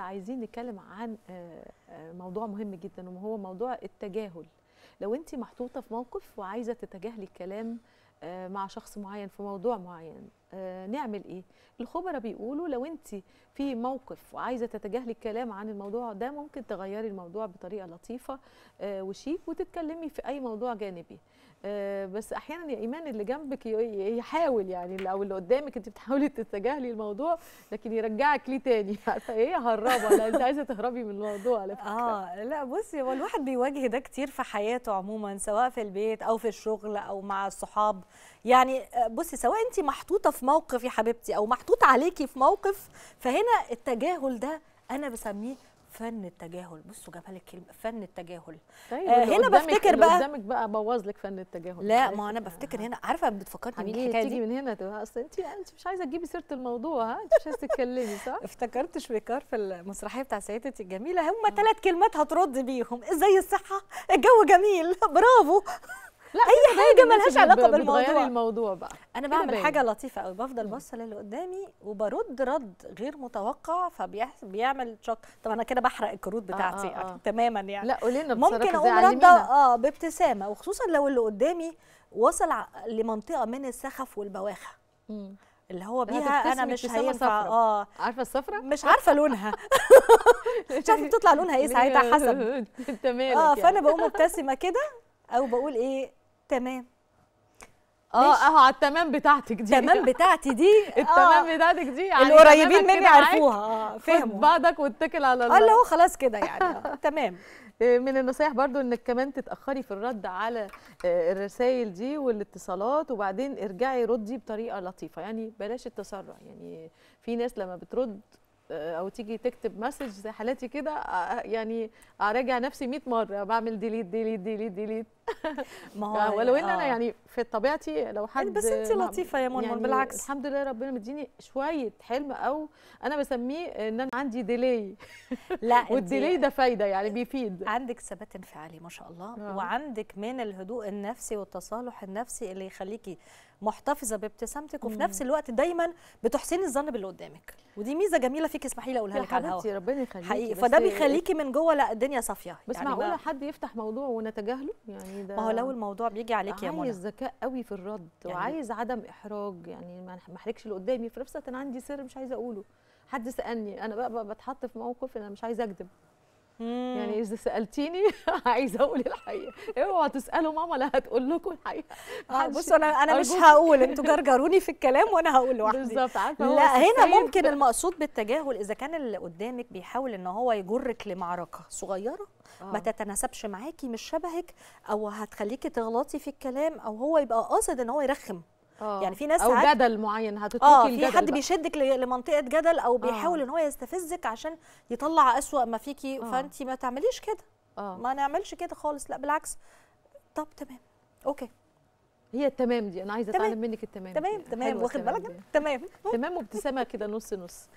عايزين نتكلم عن آه، آه، موضوع مهم جدا وهو موضوع التجاهل لو انت محطوطه في موقف وعايزه تتجاهلي الكلام آه، مع شخص معين في موضوع معين آه، نعمل ايه الخبراء بيقولوا لو انت في موقف وعايزه تتجاهلي الكلام عن الموضوع ده ممكن تغيري الموضوع بطريقه لطيفه آه، وشيك وتتكلمي في اي موضوع جانبي آه، بس احيانا يا ايمان اللي جنبك يحاول يعني او اللي قدامك انت بتحاولي تتجاهلي الموضوع لكن يرجعك ليه تاني عارفه ايه هربه لا انت عايزه تهربي من الموضوع على فكره اه لا بصي هو الواحد بيواجه ده كتير في حياته عموما سواء في البيت او في الشغل او مع الصحاب يعني بصي سواء انت محطوطه في موقف يا حبيبتي او محطوط عليكي في موقف فهنا التجاهل ده انا بسميه فن التجاهل بصوا جابها لك كلمه فن التجاهل طيب آه هنا بفتكر بقى قدامك بقى بوظ لك فن التجاهل لا طيب، ما انا آه. بفتكر هنا عارفه بتفكرني الحكايه دي تيجي من هنا تبقى اصل انت انت مش عايزه تجيبي سيره الموضوع ها انت مش عايزه تتكلمي صح افتكرت شويكار في المسرحيه بتاع سيدتي الجميله هم ثلاث كلمات هترد بيهم ازاي الصحه الجو جميل برافو لا اي حاجه مالهاش علاقه بالموضوع الموضوع بقى انا بعمل حاجه لطيفه قوي بفضل بص للي قدامي وبرد رد غير متوقع فبيعمل شك طب انا كده بحرق الكروت آه، بتاعتي آه آه آه. تماما يعني لا قولي لنا ممكن اقوم رد اه بابتسامه وخصوصا لو اللي قدامي وصل لمنطقه من السخف والبواخه مم. اللي هو بيها انا مش هينفع اه عارفه الصفرة مش عارفه لونها مش عارفه بتطلع لونها ايه ساعتها حسب انت مالك اه يعني؟ فانا بقوم مبتسمه كده او بقول ايه تمام اه اهو على التمام بتاعتك دي التمام بتاعتي دي التمام آه. بتاعتك دي يعني القريبين مني عرفوها اه فهموا بعضك واتكل على الله اللي هو خلاص كده يعني آه، تمام آه، من النصايح برضو انك كمان تتاخري في الرد على الرسائل دي والاتصالات وبعدين ارجعي ردي بطريقه لطيفه يعني بلاش التسرع يعني في ناس لما بترد او تيجي تكتب مسج زي حالاتي كده يعني اراجع نفسي 100 مره بعمل ديليت ديليت ديليت ديليت ما هو يعني ولو ان آه. انا يعني في طبيعتي لو إيه، حد بس انت لطيفه يا منى يعني بالعكس الحمد لله ربنا مديني شويه حلم او انا بسميه ان انا عندي ديلي لا والديلي ده فايده يعني بيفيد عندك ثبات انفعالي ما شاء الله آه. وعندك من الهدوء النفسي والتصالح النفسي اللي يخليكي محتفظه بابتسامتك وفي نفس الوقت دايما بتحسني الظن باللي قدامك ودي ميزه جميله فيك اسمحي لي اقولها لك على الهواء ربنا يخليكي حقيقي فده بيخليكي من جوه لا الدنيا صافيه يعني بس يعني معقوله حد يفتح موضوع ونتجاهله يعني ده ما هو لو الموضوع بيجي عليكي يا منى عايز ذكاء قوي في الرد يعني وعايز عدم احراج يعني ما احرجش اللي قدامي في نفس الوقت انا عندي سر مش عايزه اقوله حد سالني انا بقى بتحط في موقف انا مش عايزه اكذب مم. يعني اذا سالتيني عايزه اقول الحقيقه اوعوا تسالوا ماما لا هتقول لكم الحقيقه آه بصوا انا انا مش هقول انتوا جرجروني في الكلام وانا هقول لوحدي بالظبط عارفه لا هنا ممكن المقصود بالتجاهل اذا كان اللي قدامك بيحاول ان هو يجرك لمعركه صغيره آه. ما تتناسبش معاكي مش شبهك او هتخليكي تغلطي في الكلام او هو يبقى قاصد ان هو يرخم أوه. يعني في ناس او جدل معين هتتركي آه الجدل في حد بقى. بيشدك لمنطقه جدل او بيحاول أوه. ان هو يستفزك عشان يطلع اسوا ما فيكي آه. فانت ما تعمليش كده آه. ما نعملش كده خالص لا بالعكس طب تمام اوكي هي التمام دي انا عايزه اتعلم منك التمام تمام تمام واخد بالك تمام تمام وابتسامه كده نص نص